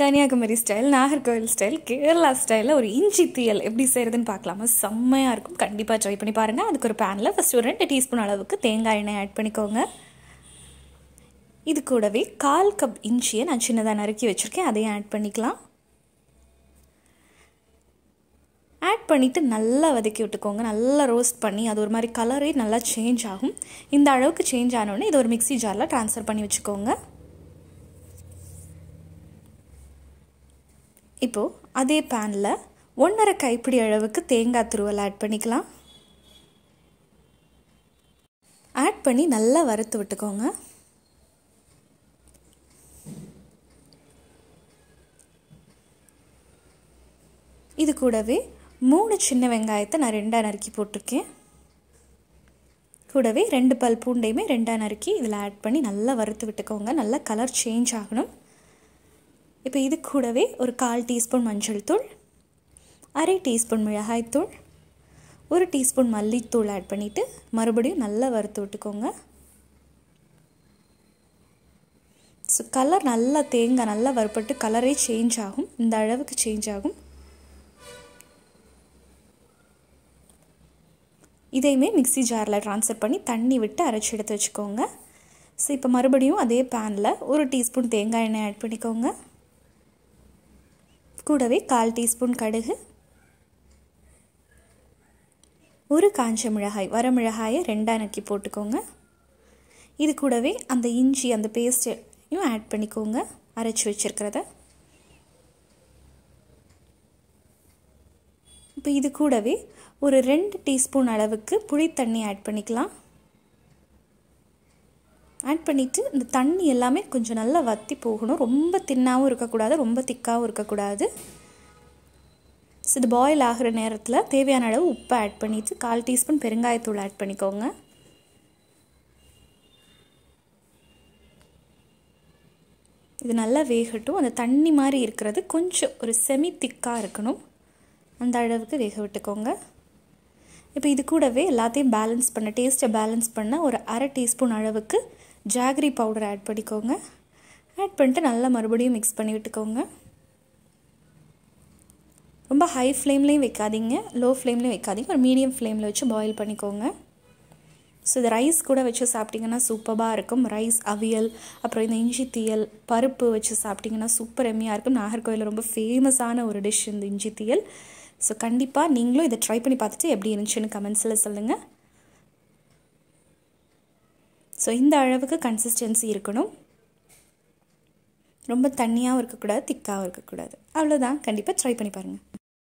Kanyakumari style Nagercoil style Kerala ஸ்டைலில் ஒரு இஞ்சி தீயல் எப்படி செய்கிறதுன்னு பார்க்கலாமா செம்மையாக இருக்கும் கண்டிப்பாக ட்ரை பண்ணி பாருங்கள் அதுக்கு ஒரு பேனில் ஃபஸ்ட்டு ஒரு ரெண்டு டீஸ்பூன் அளவுக்கு தேங்காய் எண்ணெய் ஆட் பண்ணிக்கோங்க இது கூடவே கால் கப் இஞ்சியை நான் சின்னதாக நறுக்கி வச்சுருக்கேன் அதையும் ஆட் பண்ணிக்கலாம் ஆட் பண்ணிவிட்டு நல்லா வதக்கி விட்டுக்கோங்க நல்லா ரோஸ்ட் பண்ணி அது ஒரு மாதிரி கலரே நல்லா சேஞ்ச் ஆகும் இந்த அளவுக்கு சேஞ்ச் ஆனோடனே இது ஒரு மிக்சி ஜாரில் ட்ரான்ஸ்ஃபர் பண்ணி வச்சுக்கோங்க இப்போது அதே பேனில் ஒன்றரை கைப்பிடி அளவுக்கு தேங்காய் துருவல் ஆட் பண்ணிக்கலாம் ஆட் பண்ணி நல்லா வறுத்து விட்டுக்கோங்க இது கூடவே மூணு சின்ன வெங்காயத்தை நான் ரெண்டாக நறுக்கி போட்டிருக்கேன் கூடவே ரெண்டு பல் பூண்டையுமே ரெண்டாக நறுக்கி இதில் ஆட் பண்ணி நல்லா வறுத்து விட்டுக்கோங்க நல்லா கலர் சேஞ்ச் ஆகணும் இப்போ இது கூடவே ஒரு கால் டீஸ்பூன் மஞ்சள் தூள் அரை டீஸ்பூன் மிளகாய்த்தூள் ஒரு டீஸ்பூன் மல்லித்தூள் ஆட் பண்ணிவிட்டு மறுபடியும் நல்லா வறுத்து விட்டுக்கோங்க ஸோ கலர் நல்லா தேங்காய் நல்லா வறுப்பட்டு கலரே சேஞ்ச் ஆகும் இந்த அளவுக்கு சேஞ்ச் ஆகும் இதையுமே மிக்சி ஜாரில் ட்ரான்ஸ்ஃபர் பண்ணி தண்ணி விட்டு அரைச்சி எடுத்து வச்சுக்கோங்க ஸோ இப்போ மறுபடியும் அதே பேனில் ஒரு டீஸ்பூன் தேங்காய் எண்ணெய் ஆட் பண்ணிக்கோங்க கூடவே கால் டீஸ்பூன் கடுகு ஒரு காஞ்ச மிளகாய் வரமிளகாயை ரெண்டாக நக்கி போட்டுக்கோங்க இது கூடவே அந்த இஞ்சி அந்த பேஸ்ட்டையும் ஆட் பண்ணிக்கோங்க அரைச்சி வச்சுருக்கிறத இப்போ இது கூடவே ஒரு ரெண்டு டீஸ்பூன் அளவுக்கு புளித்தண்ணி ஆட் பண்ணிக்கலாம் ஆட் பண்ணிவிட்டு இந்த தண்ணி எல்லாமே கொஞ்சம் நல்லா வத்தி போகணும் ரொம்ப தின்னாகவும் இருக்கக்கூடாது ரொம்ப திக்காகவும் இருக்கக்கூடாது ஸோ இது பாயில் ஆகிற நேரத்தில் தேவையான அளவு உப்பை ஆட் பண்ணிவிட்டு கால் டீஸ்பூன் பெருங்காயத்தூள் ஆட் பண்ணிக்கோங்க இது நல்லா வேகட்டும் அந்த தண்ணி மாதிரி இருக்கிறது கொஞ்சம் ஒரு செமி திக்காக இருக்கணும் அந்த அளவுக்கு வேக விட்டுக்கோங்க இப்போ இது கூடவே எல்லாத்தையும் பேலன்ஸ் பண்ண டேஸ்ட்டை பேலன்ஸ் பண்ண ஒரு அரை டீஸ்பூன் அளவுக்கு ஜாகரி பவுடர் ஆட் பண்ணிக்கோங்க ஆட் பண்ணிட்டு நல்லா மறுபடியும் மிக்ஸ் பண்ணி விட்டுக்கோங்க ரொம்ப ஹை ஃப்ளேம்லேயும் வைக்காதீங்க லோ ஃப்ளேம்லேயும் வைக்காதீங்க ஒரு மீடியம் ஃப்ளேமில் வச்சு பாயில் பண்ணிக்கோங்க ஸோ இது ரைஸ் கூட வச்சு சாப்பிட்டிங்கன்னா சூப்பராக இருக்கும் ரைஸ் அவியல் அப்புறம் இந்த இஞ்சி தீயல் பருப்பு வச்சு சாப்பிட்டிங்கன்னா சூப்பர் எம்மியாக இருக்கும் நாகர்கோவில் ரொம்ப ஃபேமஸான ஒரு டிஷ் இந்த இஞ்சி தீயல் ஸோ கண்டிப்பாக நீங்களும் இதை ட்ரை பண்ணி பார்த்துட்டு எப்படி இருந்துச்சுன்னு கமெண்ட்ஸில் சொல்லுங்கள் ஸோ இந்த அளவுக்கு கன்சிஸ்டன்சி இருக்கணும் ரொம்ப தண்ணியாகவும் இருக்கக்கூடாது திக்காகவும் இருக்கக்கூடாது அவ்வளோதான் கண்டிப்பாக ட்ரை பண்ணி பாருங்கள்